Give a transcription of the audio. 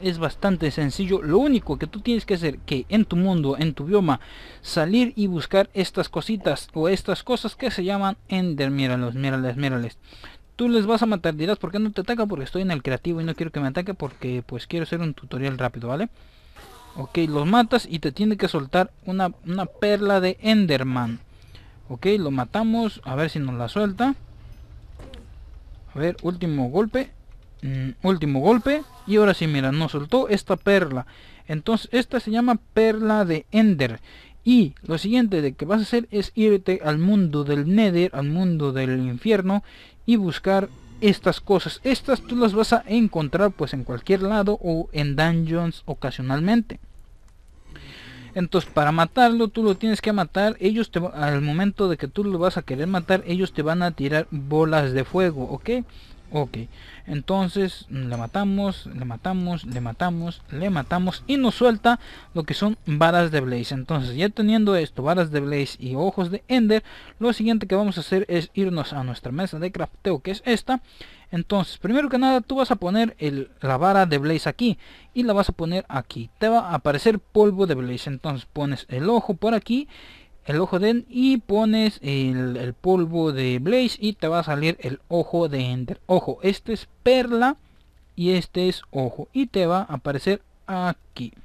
es bastante sencillo lo único que tú tienes que hacer que en tu mundo en tu bioma salir y buscar estas cositas o estas cosas que se llaman ender mírales mírales mírales tú les vas a matar dirás porque no te ataca porque estoy en el creativo y no quiero que me ataque porque pues quiero hacer un tutorial rápido vale ok los matas y te tiene que soltar una, una perla de enderman ok lo matamos a ver si nos la suelta a ver último golpe Mm, último golpe. Y ahora sí, mira, nos soltó esta perla. Entonces, esta se llama perla de Ender. Y lo siguiente de que vas a hacer es irte al mundo del Nether, al mundo del infierno y buscar estas cosas. Estas tú las vas a encontrar pues en cualquier lado o en dungeons ocasionalmente. Entonces para matarlo tú lo tienes que matar. Ellos te, al momento de que tú lo vas a querer matar, ellos te van a tirar bolas de fuego, ¿ok? Ok, entonces le matamos, le matamos, le matamos, le matamos y nos suelta lo que son varas de Blaze. Entonces ya teniendo esto, varas de Blaze y ojos de Ender, lo siguiente que vamos a hacer es irnos a nuestra mesa de crafteo que es esta. Entonces, primero que nada tú vas a poner el, la vara de Blaze aquí y la vas a poner aquí. Te va a aparecer polvo de Blaze, entonces pones el ojo por aquí el ojo de End y pones el, el, polvo de Blaze y te va a salir el ojo de Ender. Ojo, este es perla y este es ojo y te va a aparecer aquí.